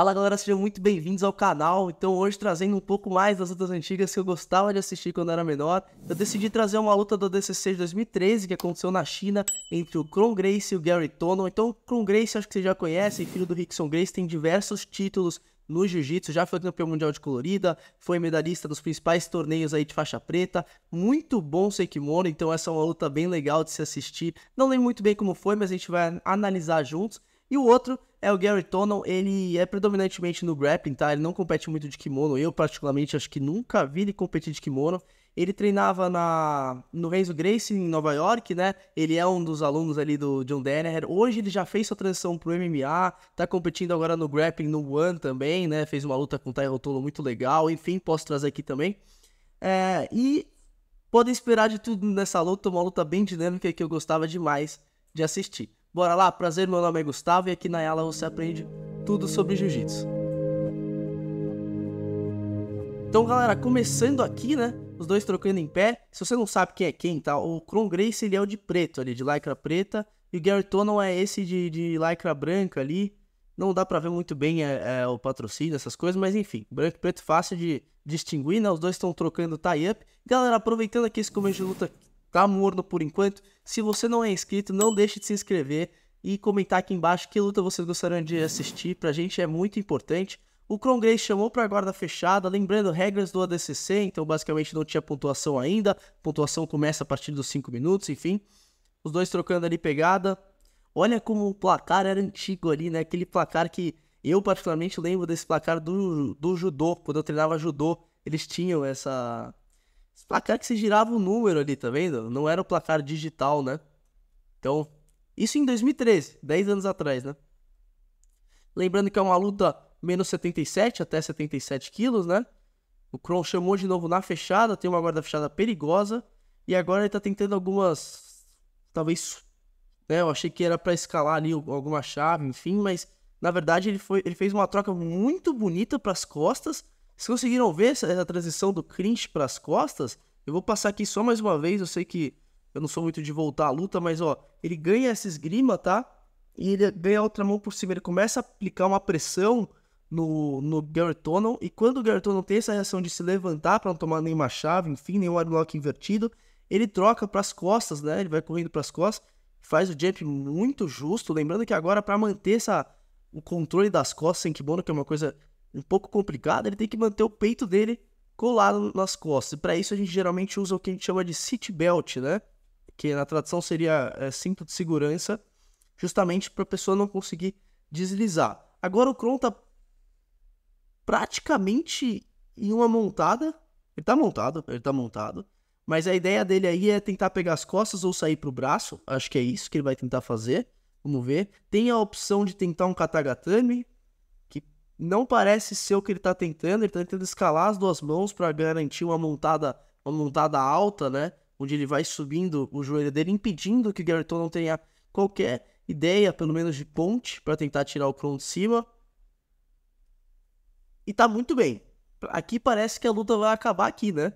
Fala galera, sejam muito bem-vindos ao canal. Então, hoje trazendo um pouco mais das lutas antigas que eu gostava de assistir quando era menor, eu decidi trazer uma luta do DCC de 2013 que aconteceu na China entre o Kron Grace e o Gary Tonon. Então, o Kron Grace, acho que vocês já conhecem, filho do Rickson Grace, tem diversos títulos no jiu-jitsu, já foi campeão mundial de colorida, foi medalhista dos principais torneios aí de faixa preta, muito bom Seikimono, então essa é uma luta bem legal de se assistir. Não lembro muito bem como foi, mas a gente vai analisar juntos. E o outro é o Gary Tonon, ele é predominantemente no grappling, tá? Ele não compete muito de kimono. Eu, particularmente, acho que nunca vi ele competir de kimono. Ele treinava na, no Renzo Grace em Nova York, né? Ele é um dos alunos ali do John Denner. Hoje ele já fez sua transição pro MMA, tá competindo agora no grappling no One também, né? Fez uma luta com o Tyron Tolo muito legal. Enfim, posso trazer aqui também. É, e podem esperar de tudo nessa luta, uma luta bem dinâmica que eu gostava demais de assistir. Bora lá, prazer, meu nome é Gustavo e aqui na Yala você aprende tudo sobre jiu-jitsu. Então, galera, começando aqui, né? Os dois trocando em pé. Se você não sabe quem é quem, tá? O Kron Grace, ele é o de preto ali, de lycra preta. E o Gary Tonon é esse de, de lycra branca ali. Não dá pra ver muito bem é, é, o patrocínio, essas coisas, mas enfim, branco e preto fácil de distinguir, né? Os dois estão trocando tie-up. Galera, aproveitando aqui esse começo de luta tá morno por enquanto. Se você não é inscrito, não deixe de se inscrever e comentar aqui embaixo que luta vocês gostariam de assistir, pra gente é muito importante. O Cron Grace chamou para guarda fechada, lembrando regras do ADCC, então basicamente não tinha pontuação ainda, pontuação começa a partir dos 5 minutos, enfim. Os dois trocando ali pegada. Olha como o placar era antigo ali, né? Aquele placar que eu particularmente lembro desse placar do, do judô, quando eu treinava judô, eles tinham essa esse placar que se girava o um número ali, tá vendo? Não era o placar digital, né? Então, isso em 2013, 10 anos atrás, né? Lembrando que é uma luta menos 77 até 77 quilos, né? O Kron chamou de novo na fechada, tem uma guarda fechada perigosa. E agora ele tá tentando algumas. Talvez. Né, eu achei que era para escalar ali alguma chave, enfim, mas na verdade ele, foi, ele fez uma troca muito bonita para as costas vocês conseguiram ver essa, essa transição do clinch para as costas? Eu vou passar aqui só mais uma vez, eu sei que eu não sou muito de voltar à luta, mas ó, ele ganha essa esgrima, tá? E ele ganha a outra mão por cima, ele começa a aplicar uma pressão no, no Garrett O'Neill, e quando o Garrett O'Neill tem essa reação de se levantar para não tomar nenhuma chave, enfim, nenhum armlock invertido, ele troca para as costas, né? Ele vai correndo para as costas, faz o jump muito justo, lembrando que agora para manter essa o controle das costas sem kibono, que é uma coisa um pouco complicado ele tem que manter o peito dele colado nas costas. E para isso a gente geralmente usa o que a gente chama de seat belt, né? Que na tradução seria é, cinto de segurança, justamente para a pessoa não conseguir deslizar. Agora o Kron tá praticamente em uma montada. Ele tá montado, ele tá montado. Mas a ideia dele aí é tentar pegar as costas ou sair pro braço. Acho que é isso que ele vai tentar fazer. Vamos ver. Tem a opção de tentar um katagatame, não parece ser o que ele está tentando. Ele está tentando escalar as duas mãos para garantir uma montada, uma montada alta, né? Onde ele vai subindo o joelho dele, impedindo que o Garrett não tenha qualquer ideia, pelo menos de ponte, para tentar tirar o Kron de cima. E tá muito bem. Aqui parece que a luta vai acabar aqui, né?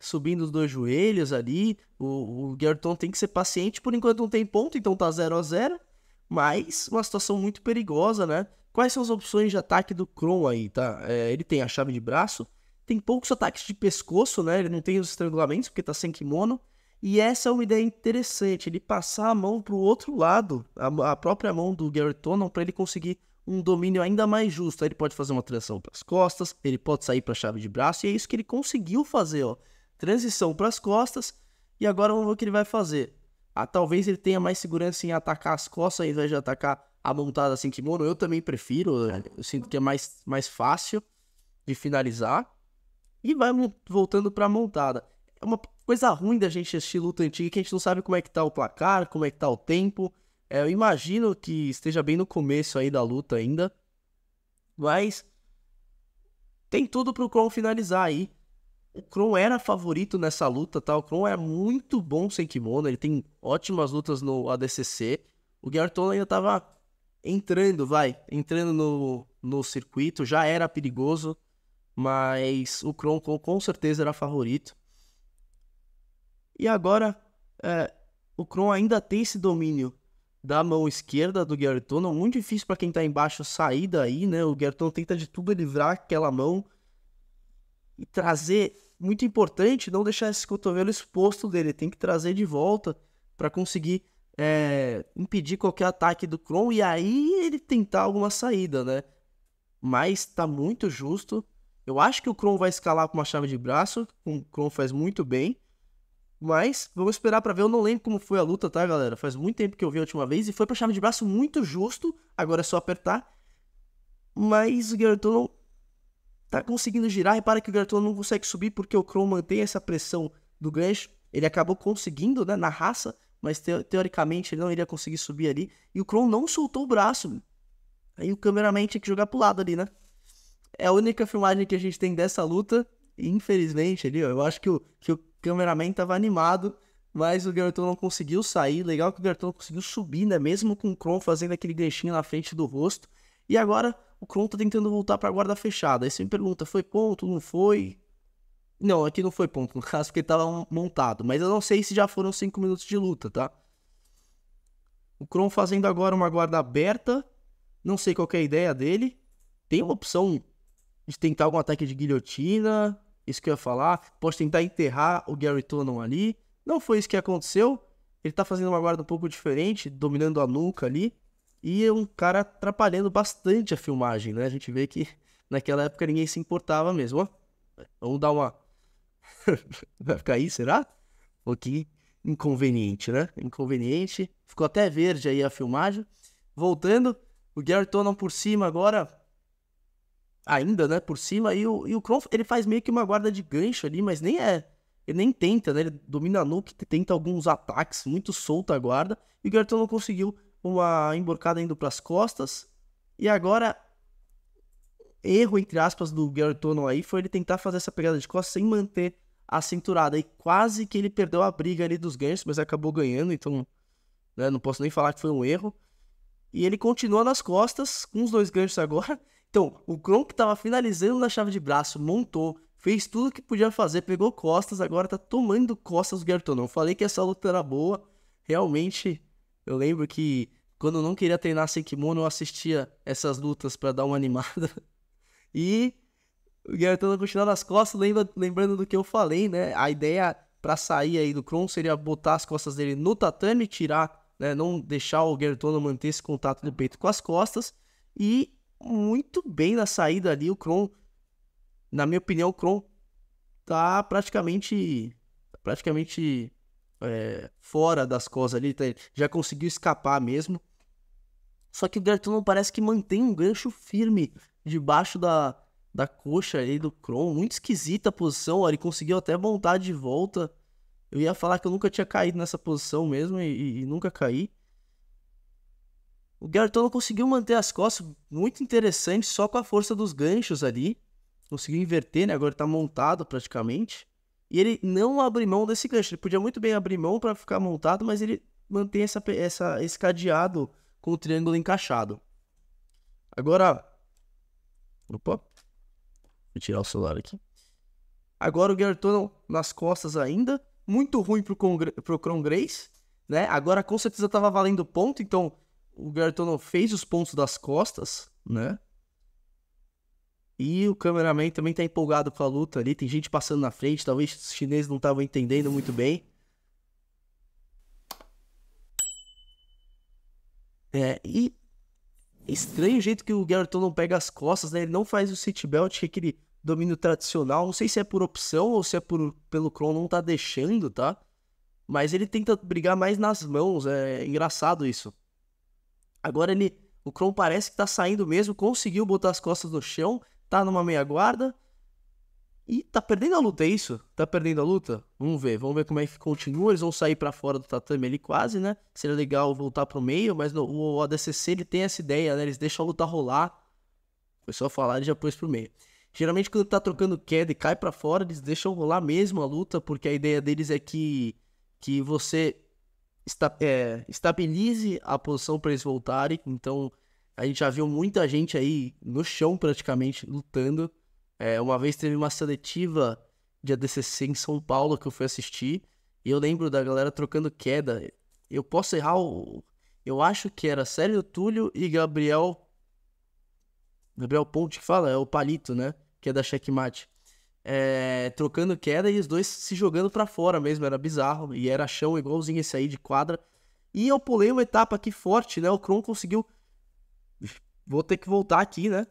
Subindo os dois joelhos ali. O, o tem que ser paciente, por enquanto não tem ponto, então tá 0 a 0 Mas uma situação muito perigosa, né? Quais são as opções de ataque do Kron aí, tá? É, ele tem a chave de braço, tem poucos ataques de pescoço, né? Ele não tem os estrangulamentos porque tá sem kimono. E essa é uma ideia interessante, ele passar a mão pro outro lado, a, a própria mão do Gary Tonon, para ele conseguir um domínio ainda mais justo. Aí ele pode fazer uma transição para as costas, ele pode sair para a chave de braço, e é isso que ele conseguiu fazer, ó. Transição para as costas, e agora vamos ver o que ele vai fazer. Ah, talvez ele tenha mais segurança em atacar as costas ao invés de atacar a montada sem assim kimono, eu também prefiro. Eu sinto que é mais, mais fácil de finalizar. E vai voltando pra montada. É uma coisa ruim da gente assistir luta antiga que a gente não sabe como é que tá o placar, como é que tá o tempo. É, eu imagino que esteja bem no começo aí da luta ainda. Mas tem tudo pro Kron finalizar aí. O Kron era favorito nessa luta, tá? O Kron é muito bom sem kimono, ele tem ótimas lutas no ADCC. O Gerton ainda tava entrando, vai, entrando no, no circuito, já era perigoso, mas o Kronkon com certeza era favorito. E agora, é, o Kron ainda tem esse domínio da mão esquerda do Gerton, muito difícil para quem está embaixo sair daí, né? O Gerton tenta de tudo livrar aquela mão e trazer, muito importante, não deixar esse cotovelo exposto dele, tem que trazer de volta para conseguir é, impedir qualquer ataque do Kron e aí ele tentar alguma saída, né? Mas tá muito justo. Eu acho que o Kron vai escalar com uma chave de braço, o Kron faz muito bem. Mas vamos esperar para ver. Eu não lembro como foi a luta, tá, galera? Faz muito tempo que eu vi a última vez e foi pra chave de braço muito justo. Agora é só apertar. Mas o Garton não tá conseguindo girar. Repara que o Garton não consegue subir porque o Kron mantém essa pressão do gancho. Ele acabou conseguindo, né, na raça, mas te teoricamente ele não iria conseguir subir ali. E o Kron não soltou o braço. Aí o cameraman tinha que jogar pro lado ali, né? É a única filmagem que a gente tem dessa luta. E, infelizmente, ali, ó, eu acho que o, que o cameraman tava animado, mas o Gerton não conseguiu sair. Legal que o Gerton conseguiu subir, né? Mesmo com o Kron fazendo aquele ganchinho na frente do rosto. E agora o Kron tá tentando voltar pra guarda fechada. Aí você me pergunta, foi ponto? Não foi? Não, aqui não foi ponto, no caso, porque ele tava montado. Mas eu não sei se já foram 5 minutos de luta, tá? O Kron fazendo agora uma guarda aberta. Não sei qual é a ideia dele. Tem uma opção de tentar algum ataque de guilhotina. Isso que eu ia falar. Pode tentar enterrar o Gary Tonon ali. Não foi isso que aconteceu. Ele tá fazendo uma guarda um pouco diferente, dominando a nuca ali. E é um cara atrapalhando bastante a filmagem, né? A gente vê que naquela época ninguém se importava mesmo. Ó. Vamos dar uma Vai ficar aí, será? Um que inconveniente, né? Inconveniente. Ficou até verde aí a filmagem. Voltando, o Gary Tonon por cima agora. Ainda, né? Por cima. E o, e o Kronf, ele faz meio que uma guarda de gancho ali, mas nem é. Ele nem tenta, né? Ele domina a nuke, tenta alguns ataques, muito solto a guarda. E o Gary Tonon conseguiu uma emborcada indo para as costas. E agora erro, entre aspas, do Gary aí foi ele tentar fazer essa pegada de costas sem manter a cinturada. E quase que ele perdeu a briga ali dos ganhos, mas acabou ganhando, então né, não posso nem falar que foi um erro. E ele continua nas costas, com os dois ganchos agora. Então, o que estava finalizando na chave de braço, montou, fez tudo que podia fazer, pegou costas, agora está tomando costas do Gertonon. Falei que essa luta era boa, realmente, eu lembro que quando eu não queria treinar sem kimono, eu assistia essas lutas para dar uma animada. E o Garotão tá continuando Cochilada nas costas, lembra, lembrando do que eu falei, né? A ideia para sair aí do Kron seria botar as costas dele no tatame, tirar, né? Não deixar o Garotão manter esse contato do peito com as costas. E muito bem na saída ali, o Kron, na minha opinião, o Kron tá praticamente praticamente é, fora das costas ali, tá, já conseguiu escapar mesmo. Só que o Gerton parece que mantém um gancho firme debaixo da, da coxa ali do Kron. Muito esquisita a posição, ele conseguiu até montar de volta. Eu ia falar que eu nunca tinha caído nessa posição mesmo e, e nunca caí. O Garton conseguiu manter as costas muito interessante só com a força dos ganchos ali. Conseguiu inverter, né? Agora tá montado praticamente. E ele não abre mão desse gancho. Ele podia muito bem abrir mão para ficar montado, mas ele mantém essa, essa, esse cadeado com o triângulo encaixado. Agora, Opa. Vou tirar o celular aqui. Agora o Gary nas costas ainda. Muito ruim pro, Congre pro Cron Grace, né? Agora com certeza tava valendo ponto, então o Gary fez os pontos das costas, né? E o cameraman também tá empolgado com a luta ali. Tem gente passando na frente, talvez os chineses não estavam entendendo muito bem. É, e é estranho o jeito que o Garotão não pega as costas, né? Ele não faz o seat belt, que é aquele domínio tradicional. Não sei se é por opção ou se é por, pelo Kron não tá deixando, tá? Mas ele tenta brigar mais nas mãos, é engraçado isso. Agora ele, o Kron parece que tá saindo mesmo, conseguiu botar as costas no chão, tá numa meia guarda, e tá perdendo a luta, é isso? Tá perdendo a luta? Vamos ver, vamos ver como é que continua. Eles vão sair para fora do tatame ali quase, né? Seria legal voltar pro meio, mas no, o ADCC ele tem essa ideia, né? Eles deixam a luta rolar. Foi só falar e já pôs pro meio. Geralmente quando tá trocando queda e cai para fora, eles deixam rolar mesmo a luta, porque a ideia deles é que, que você esta, é, estabilize a posição para eles voltarem. Então a gente já viu muita gente aí no chão praticamente lutando. É, uma vez teve uma seletiva de ADCC em São Paulo que eu fui assistir. E eu lembro da galera trocando queda. Eu posso errar o. Eu acho que era Sérgio Túlio e Gabriel. Gabriel Ponte que fala, é o Palito, né? Que é da Checkmate. É, trocando queda e os dois se jogando para fora mesmo, era bizarro. E era chão igualzinho esse aí de quadra. E eu pulei uma etapa aqui forte, né? O Kron conseguiu. Vou ter que voltar aqui, né?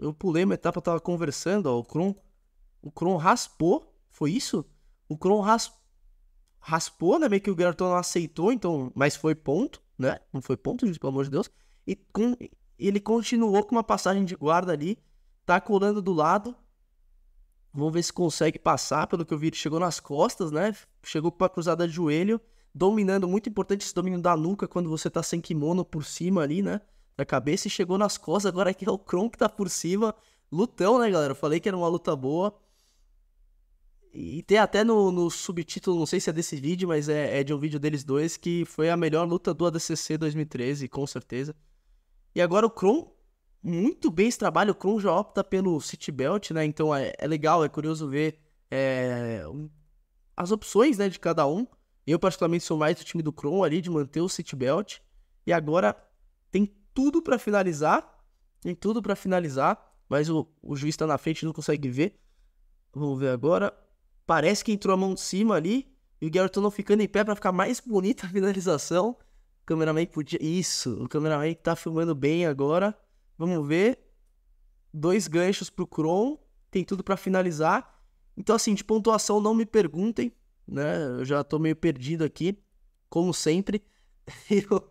Eu pulei uma etapa, eu tava conversando, ó, o Kron, o Kron raspou, foi isso? O Kron ras, raspou, né, meio que o Gerton não aceitou, então, mas foi ponto, né, não foi ponto, gente, pelo amor de Deus, e com, ele continuou com uma passagem de guarda ali, tá colando do lado, vamos ver se consegue passar, pelo que eu vi, ele chegou nas costas, né, chegou com cruzada de joelho, dominando, muito importante esse domínio da nuca quando você tá sem kimono por cima ali, né, da cabeça e chegou nas costas. Agora aqui é o Kron que tá por cima. Lutão, né, galera? Eu falei que era uma luta boa. E tem até no, no subtítulo, não sei se é desse vídeo, mas é, é de um vídeo deles dois, que foi a melhor luta do ADCC 2013, com certeza. E agora o Kron, muito bem esse trabalho. O Kron já opta pelo City Belt, né? Então é, é legal, é curioso ver é, as opções né, de cada um. Eu, particularmente, sou mais do time do Kron ali, de manter o City Belt. E agora tem tudo para finalizar. Tem tudo para finalizar. Mas o, o juiz está na frente, e não consegue ver. Vamos ver agora. Parece que entrou a mão de cima ali. E o Geralt não ficando em pé para ficar mais bonita a finalização. O cameraman podia. Isso, o cameraman tá filmando bem agora. Vamos ver. Dois ganchos pro Kron. Tem tudo para finalizar. Então, assim, de pontuação, não me perguntem, né? Eu já tô meio perdido aqui, como sempre. Eu,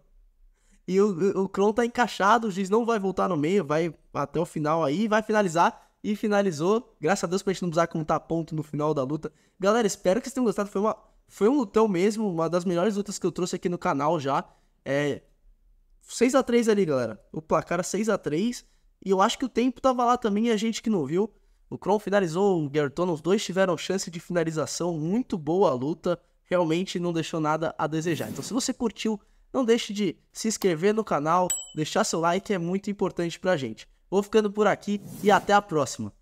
e o, o Kron tá encaixado, o juiz não vai voltar no meio, vai até o final aí, vai finalizar. E finalizou. Graças a Deus pra gente não precisar contar ponto no final da luta. Galera, espero que vocês tenham gostado. Foi, uma, foi um lutão mesmo, uma das melhores lutas que eu trouxe aqui no canal já. É, 6 a 3 ali, galera. O placar 6 é a 3 E eu acho que o tempo tava lá também e a gente que não viu. O Kron finalizou o Gerton, os dois tiveram chance de finalização. Muito boa a luta. Realmente não deixou nada a desejar. Então, se você curtiu não deixe de se inscrever no canal, deixar seu like é muito importante pra gente. Vou ficando por aqui e até a próxima.